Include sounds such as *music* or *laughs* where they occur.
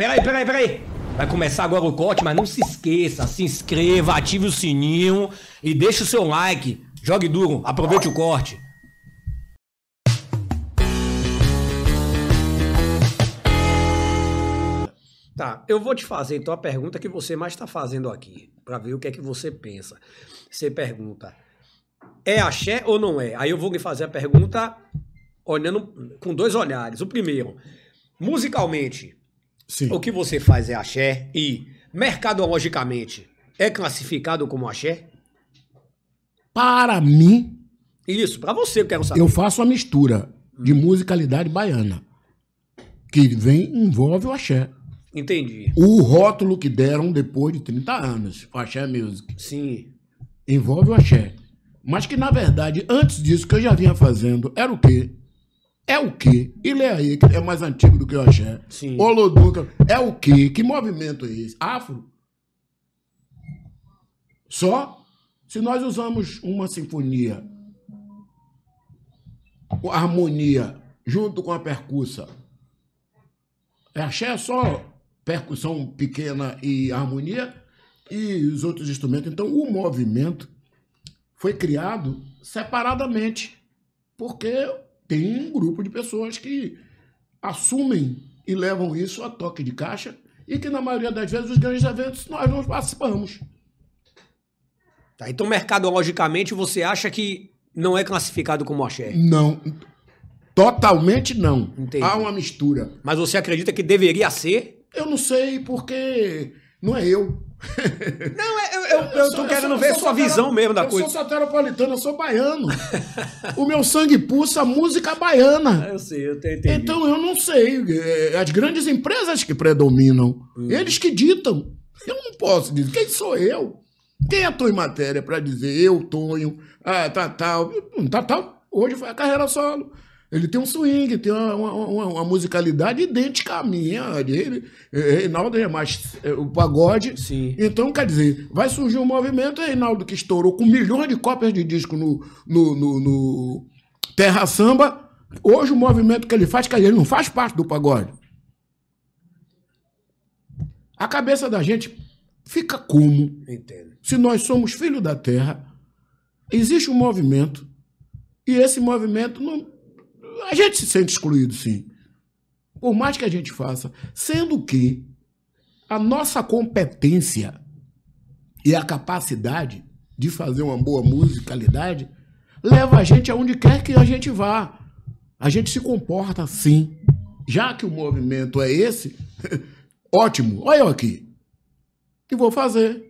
Peraí, peraí, peraí. Vai começar agora o corte, mas não se esqueça, se inscreva, ative o sininho e deixe o seu like. Jogue duro, aproveite o corte. Tá, eu vou te fazer então a pergunta que você mais está fazendo aqui, para ver o que é que você pensa. Você pergunta, é axé ou não é? Aí eu vou lhe fazer a pergunta olhando com dois olhares. O primeiro, musicalmente, Sim. O que você faz é axé e, mercadologicamente, é classificado como axé? Para mim. Isso, para você eu quero saber. Eu faço a mistura de musicalidade baiana, que vem envolve o axé. Entendi. O rótulo que deram depois de 30 anos, o axé music. Sim. Envolve o axé. Mas que, na verdade, antes disso, que eu já vinha fazendo, era o quê? é o que? Ele é aí, que é mais antigo do que o Axé. Sim. é o que? Que movimento é esse? Afro? Só se nós usamos uma sinfonia, harmonia, junto com a percussa. É axé é só percussão pequena e harmonia e os outros instrumentos. Então, o movimento foi criado separadamente, porque tem um grupo de pessoas que assumem e levam isso a toque de caixa e que na maioria das vezes os grandes eventos nós não participamos. Tá, então mercadologicamente você acha que não é classificado como axé? Não, totalmente não. Entendi. Há uma mistura. Mas você acredita que deveria ser? Eu não sei porque não é eu. Não, é, eu, eu, eu, eu tô querendo ver sua visão mesmo da coisa. Eu sou satanopolitano, eu sou baiano. o meu sangue pulsa música baiana. Ah, eu sei, eu entendi. Então eu não sei. É, as grandes empresas que predominam, hum. eles que ditam. Eu não posso dizer. Quem sou eu? Quem é Tonho Matéria para dizer eu, Tonho, ah, tá, hum, tá, tal, hoje foi a carreira solo. Ele tem um swing, tem uma, uma, uma musicalidade idêntica à minha, de é, é Reinaldo mais é, o pagode. Sim. Então, quer dizer, vai surgir um movimento, Reinaldo que estourou com milhões de cópias de disco no, no, no, no Terra Samba. Hoje o movimento que ele faz, que ele não faz parte do pagode. A cabeça da gente fica como? Entendo. Se nós somos filhos da terra, existe um movimento e esse movimento não, a gente se sente excluído, sim. Por mais que a gente faça. Sendo que a nossa competência e a capacidade de fazer uma boa musicalidade leva a gente aonde quer que a gente vá. A gente se comporta assim. Já que o movimento é esse, *laughs* ótimo, olha eu aqui. E vou fazer.